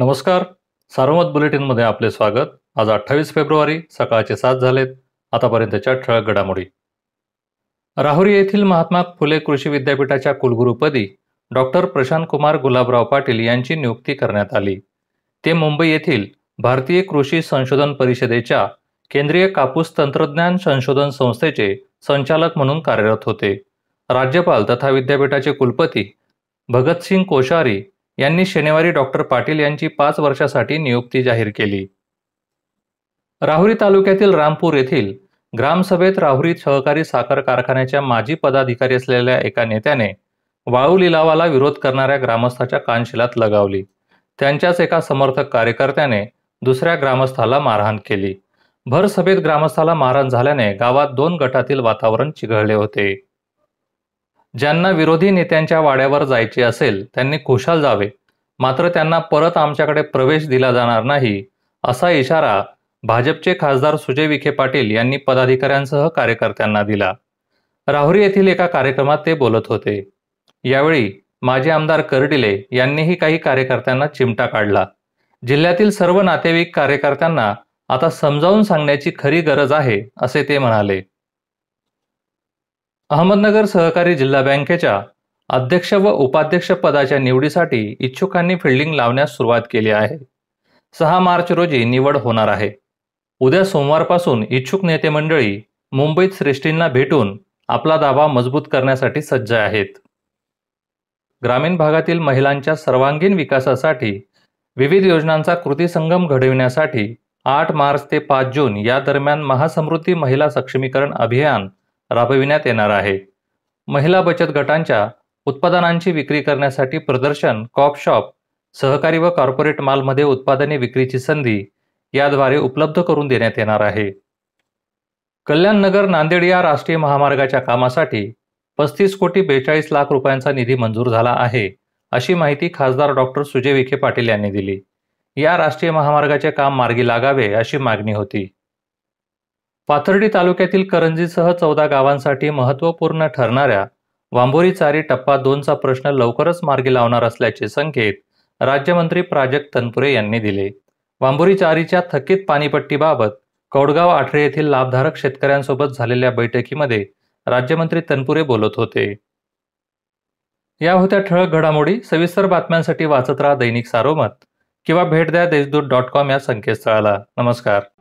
नमस्कार सार्वमत बुलेटिनमध्ये आपले स्वागत आज अठ्ठावीस फेब्रुवारी सकाळचे सात झालेत आतापर्यंतच्या ठळक घडामोडी राहुरी येथील महात्मा फुले कृषी विद्यापीठाच्या कुलगुरूपदी डॉक्टर प्रशांत कुमार गुलाबराव पाटील यांची नियुक्ती करण्यात आली ते मुंबई येथील भारतीय कृषी संशोधन परिषदेच्या केंद्रीय कापूस तंत्रज्ञान संशोधन संस्थेचे संचालक म्हणून कार्यरत होते राज्यपाल तथा विद्यापीठाचे कुलपती भगतसिंग कोश्यारी यांनी शनिवारी डॉक्टर पाटील यांची पाच वर्षासाठी नियुक्ती जाहीर केली राहुरी तालुक्यातील रामपूर येथील ग्रामसभेत राहुरी सहकारी साखर कारखान्याच्या माजी पदाधिकारी असलेल्या एका नेत्याने वाळू लिलावाला विरोध करणाऱ्या ग्रामस्थाच्या कानशिलात लगावली त्यांच्याच एका समर्थक कार्यकर्त्याने दुसऱ्या ग्रामस्थाला मारहाण केली भर सभेत ग्रामस्थाला मारहाण झाल्याने गावात दोन गटातील वातावरण चिघळले होते ज्यांना विरोधी नेत्यांच्या वाड्यावर जायचे असेल त्यांनी खुशाल जावे मात्र त्यांना परत आमच्याकडे प्रवेश दिला जाणार नाही असा इशारा भाजपचे खासदार सुजय विखे पाटील यांनी पदाधिकाऱ्यांसह कार्यकर्त्यांना दिला राहुरी येथील एका कार्यक्रमात ते बोलत होते यावेळी माजी आमदार करडिले यांनीही काही कार्यकर्त्यांना चिमटा काढला जिल्ह्यातील सर्व नातेवाईक कार्यकर्त्यांना आता समजावून सांगण्याची खरी गरज आहे असे ते म्हणाले अहमदनगर सहकारी जिल्हा बँकेच्या अध्यक्ष व उपाध्यक्ष पदाच्या निवडीसाठी इच्छुकांनी फिल्डिंग लावण्यास सुरुवात केली आहे सहा मार्च रोजी निवड होणार आहे उद्या सोमवारपासून इच्छुक नेते मंडळी मुंबईत श्रेष्ठींना भेटून आपला दावा मजबूत करण्यासाठी सज्ज आहेत ग्रामीण भागातील महिलांच्या सर्वांगीण विकासासाठी विविध योजनांचा कृती संगम घडविण्यासाठी आठ मार्च ते पाच जून या दरम्यान महासमृद्धी महिला सक्षमीकरण अभियान राबविण्यात येणार आहे महिला बचत गटांच्या उत्पादनांची विक्री करण्यासाठी प्रदर्शन कॉप शॉप सहकारी व कॉर्पोरेट मालमध्ये उत्पादने विक्रीची संधी याद्वारे उपलब्ध करून देण्यात येणार आहे कल्याण नगर नांदेड या राष्ट्रीय महामार्गाच्या कामासाठी पस्तीस कोटी बेचाळीस लाख रुपयांचा निधी मंजूर झाला आहे अशी माहिती खासदार डॉक्टर सुजय विखे पाटील यांनी दिली या राष्ट्रीय महामार्गाचे काम मार्गी लागावे अशी मागणी होती पाथर्डी तालुक्यातील करंजीसह चौदा गावांसाठी महत्त्वपूर्ण ठरणाऱ्या वांबोरी चारी टप्पा दोनचा प्रश्न लवकरच मार्गी लावणार असल्याचे संकेत राज्यमंत्री प्राजक्त तनपुरे यांनी दिले वांबोरी चारीच्या थकीत पाणीपट्टीबाबत कौडगाव आठरे येथील लाभधारक शेतकऱ्यांसोबत झालेल्या बैठकीमध्ये राज्यमंत्री तनपुरे बोलत होते या होत्या ठळक घडामोडी सविस्तर बातम्यांसाठी वाचत राहा दैनिक सारोमत किंवा भेट द्या देशदूत डॉट कॉम या संकेतस्थळाला नमस्कार